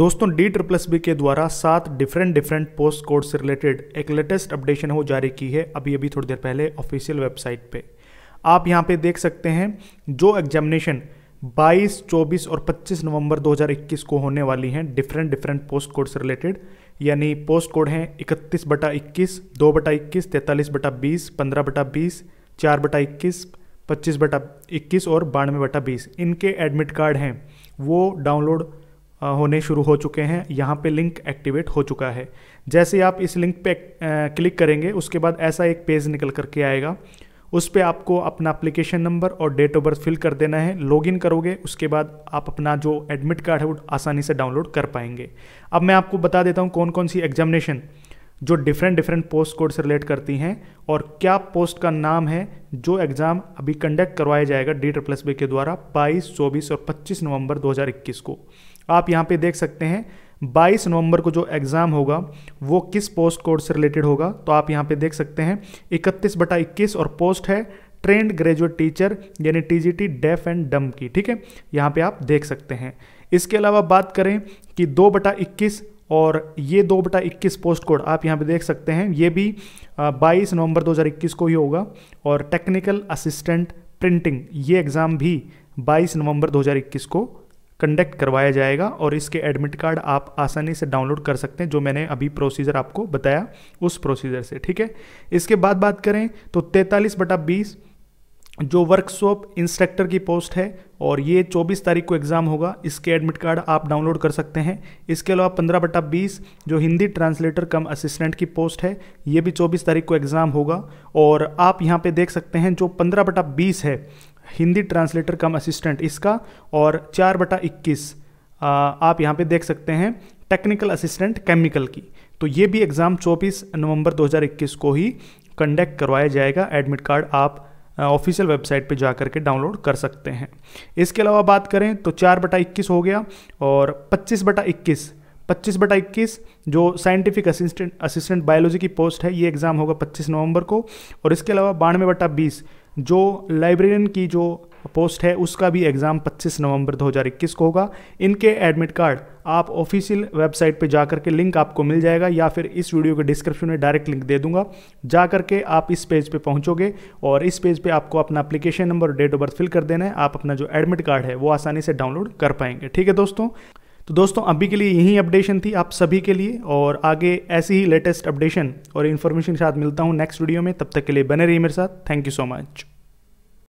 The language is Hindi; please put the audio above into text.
दोस्तों डी ट्रिप्लस बी के द्वारा सात डिफरेंट डिफरेंट पोस्ट कोड से रिलेटेड एक लेटेस्ट अपडेशन हो जारी की है अभी अभी थोड़ी देर पहले ऑफिशियल वेबसाइट पे आप यहाँ पे देख सकते हैं जो एग्जामिनेशन 22, 24 और 25 नवंबर 2021 को होने वाली हैं डिफरेंट डिफरेंट पोस्ट कोड से रिलेटेड यानी पोस्ट कोड हैं इकतीस बटा इक्कीस दो बटा इक्कीस तैंतालीस बटा बीस पंद्रह बटा बीस चार बटा इक्कीस पच्चीस बटा इक्कीस और बानवे बटा बीस इनके एडमिट कार्ड हैं वो डाउनलोड होने शुरू हो चुके हैं यहाँ पे लिंक एक्टिवेट हो चुका है जैसे आप इस लिंक पे क्लिक करेंगे उसके बाद ऐसा एक पेज निकल कर के आएगा उस पर आपको अपना अप्लीकेशन नंबर और डेट ऑफ बर्थ फिल कर देना है लॉगिन करोगे उसके बाद आप अपना जो एडमिट कार्ड है वो आसानी से डाउनलोड कर पाएंगे अब मैं आपको बता देता हूँ कौन कौन सी एग्जामिनेशन जो डिफरेंट डिफरेंट पोस्ट कोड से रिलेट करती हैं और क्या पोस्ट का नाम है जो एग्ज़ाम अभी कंडक्ट करवाया जाएगा डी ट्रप्लस बी के द्वारा 22, 24 और 25 नवंबर 2021 को आप यहाँ पे देख सकते हैं 22 नवंबर को जो एग्ज़ाम होगा वो किस पोस्ट कोड से रिलेटेड होगा तो आप यहाँ पे देख सकते हैं 31 बटा इक्कीस और पोस्ट है ट्रेंड ग्रेजुएट टीचर यानी टी डेफ एंड डम की ठीक है यहाँ पर आप देख सकते हैं इसके अलावा बात करें कि दो बटा इक्कीस और ये दो बटा इक्कीस पोस्ट कोड आप यहाँ पे देख सकते हैं ये भी बाईस नवंबर 2021 को ही होगा और टेक्निकल असिस्टेंट प्रिंटिंग ये एग्ज़ाम भी 22 नवंबर 2021 को कंडक्ट करवाया जाएगा और इसके एडमिट कार्ड आप आसानी से डाउनलोड कर सकते हैं जो मैंने अभी प्रोसीजर आपको बताया उस प्रोसीजर से ठीक है इसके बाद बात करें तो तैंतालीस बटा बीस जो वर्कशॉप इंस्ट्रक्टर की पोस्ट है और ये 24 तारीख को एग्ज़ाम होगा इसके एडमिट कार्ड आप डाउनलोड कर सकते हैं इसके अलावा पंद्रह बटा बीस जो हिंदी ट्रांसलेटर कम असिस्टेंट की पोस्ट है ये भी 24 तारीख को एग्ज़ाम होगा और आप यहाँ पे देख सकते हैं जो पंद्रह बटा बीस है हिंदी ट्रांसलेटर कम असिस्टेंट इसका और चार बटा इक्कीस आप यहाँ पर देख सकते हैं टेक्निकल असिस्टेंट केमिकल की तो ये भी एग्ज़ाम चौबीस नवंबर दो को ही कंडक्ट करवाया जाएगा एडमिट कार्ड आप ऑफिशियल वेबसाइट पे जा करके डाउनलोड कर सकते हैं इसके अलावा बात करें तो चार बटा इक्कीस हो गया और पच्चीस बटा इक्कीस पच्चीस बटा इक्कीस जो साइंटिफिक असिस्टेंट असिस्टेंट बायोलॉजी की पोस्ट है ये एग्ज़ाम होगा पच्चीस नवंबर को और इसके अलावा बानवे बटा बीस जो लाइब्रेरियन की जो पोस्ट है उसका भी एग्ज़ाम 25 नवंबर 2021 को होगा इनके एडमिट कार्ड आप ऑफिशियल वेबसाइट पे जाकर के लिंक आपको मिल जाएगा या फिर इस वीडियो के डिस्क्रिप्शन में डायरेक्ट लिंक दे दूंगा जा करके आप इस पेज पे पहुंचोगे और इस पेज पे आपको अपना एप्लीकेशन नंबर और डेट ऑफ बर्थ फिल कर देना है आप अपना जो एडमिट कार्ड है वो आसानी से डाउनलोड कर पाएंगे ठीक है दोस्तों तो दोस्तों अभी के लिए यही अपडेशन थी आप सभी के लिए और आगे ऐसी ही लेटेस्ट अपडेशन और इन्फॉर्मेशन के साथ मिलता हूँ नेक्स्ट वीडियो में तब तक के लिए बने रहिए मेरे साथ थैंक यू सो मच